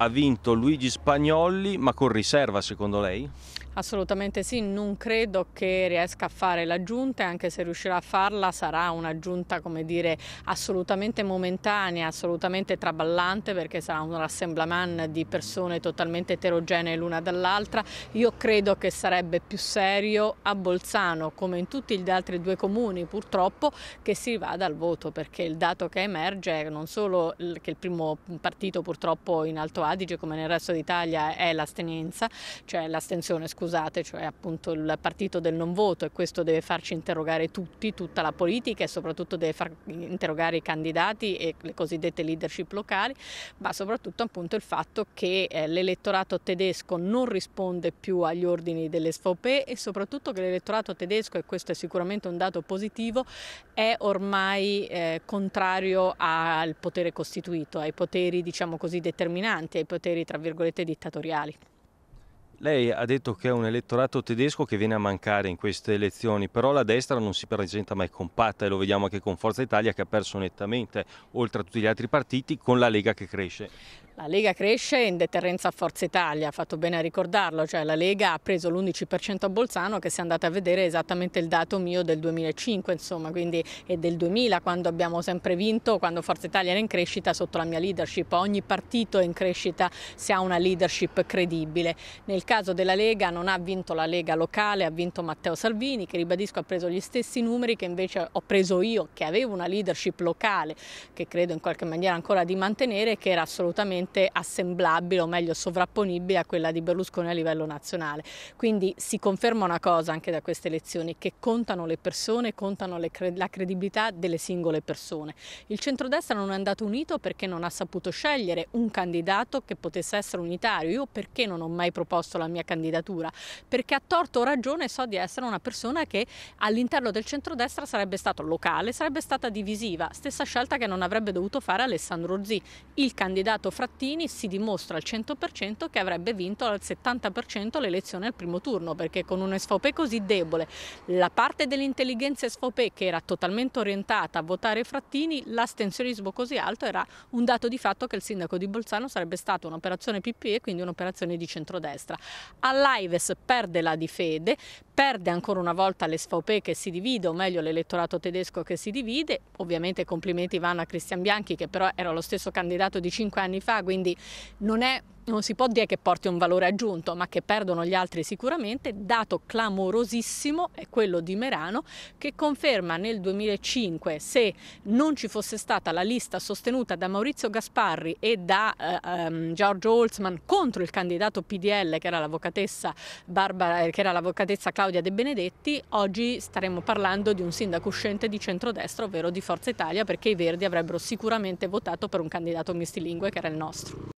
ha vinto Luigi Spagnolli, ma con riserva secondo lei? Assolutamente sì, non credo che riesca a fare la giunta, anche se riuscirà a farla sarà un'aggiunta come dire assolutamente momentanea, assolutamente traballante perché sarà un rassemblaman di persone totalmente eterogenee l'una dall'altra. Io credo che sarebbe più serio a Bolzano, come in tutti gli altri due comuni purtroppo, che si vada al voto perché il dato che emerge è non solo che il primo partito purtroppo in alto Adige come nel resto d'Italia è l'astenienza, cioè l'astensione scusate, cioè appunto il partito del non voto e questo deve farci interrogare tutti, tutta la politica e soprattutto deve far interrogare i candidati e le cosiddette leadership locali, ma soprattutto appunto il fatto che eh, l'elettorato tedesco non risponde più agli ordini delle sfope e soprattutto che l'elettorato tedesco, e questo è sicuramente un dato positivo, è ormai eh, contrario al potere costituito, ai poteri diciamo così determinanti, ai poteri, tra virgolette, dittatoriali. Lei ha detto che è un elettorato tedesco che viene a mancare in queste elezioni, però la destra non si presenta mai compatta e lo vediamo anche con Forza Italia che ha perso nettamente, oltre a tutti gli altri partiti, con la Lega che cresce. La Lega cresce in deterrenza a Forza Italia, ha fatto bene a ricordarlo, cioè la Lega ha preso l'11% a Bolzano che si è andata a vedere esattamente il dato mio del 2005 insomma, quindi è del 2000 quando abbiamo sempre vinto, quando Forza Italia era in crescita sotto la mia leadership, ogni partito è in crescita se ha una leadership credibile. Nel caso della Lega non ha vinto la Lega locale, ha vinto Matteo Salvini che ribadisco ha preso gli stessi numeri che invece ho preso io che avevo una leadership locale che credo in qualche maniera ancora di mantenere che era assolutamente facilmente assemblabile o meglio sovrapponibile a quella di Berlusconi a livello nazionale. Quindi si conferma una cosa anche da queste elezioni, che contano le persone, contano le cre la credibilità delle singole persone. Il centrodestra non è andato unito perché non ha saputo scegliere un candidato che potesse essere unitario. Io perché non ho mai proposto la mia candidatura? Perché a torto o ragione so di essere una persona che all'interno del centrodestra sarebbe stato locale, sarebbe stata divisiva. Stessa scelta che non avrebbe dovuto fare Alessandro Zi, il candidato frattempo Frattini si dimostra al 100% che avrebbe vinto al 70% l'elezione al primo turno, perché con un SVP così debole, la parte dell'intelligenza SVP che era totalmente orientata a votare Frattini, l'astensionismo così alto era un dato di fatto che il sindaco di Bolzano sarebbe stata un'operazione PPE, quindi un'operazione di centrodestra. All'Aives perde la di fede, perde ancora una volta l'SVP che si divide, o meglio l'elettorato tedesco che si divide, ovviamente complimenti vanno a Cristian Bianchi che però era lo stesso candidato di cinque anni fa, quindi non è non si può dire che porti un valore aggiunto, ma che perdono gli altri sicuramente, dato clamorosissimo è quello di Merano, che conferma nel 2005 se non ci fosse stata la lista sostenuta da Maurizio Gasparri e da eh, um, Giorgio Holzman contro il candidato PDL che era l'avvocatessa, Barbara, eh, che era l'avvocatessa Claudia De Benedetti, oggi staremmo parlando di un sindaco uscente di centrodestra, ovvero di Forza Italia, perché i Verdi avrebbero sicuramente votato per un candidato mistilingue che era il nostro.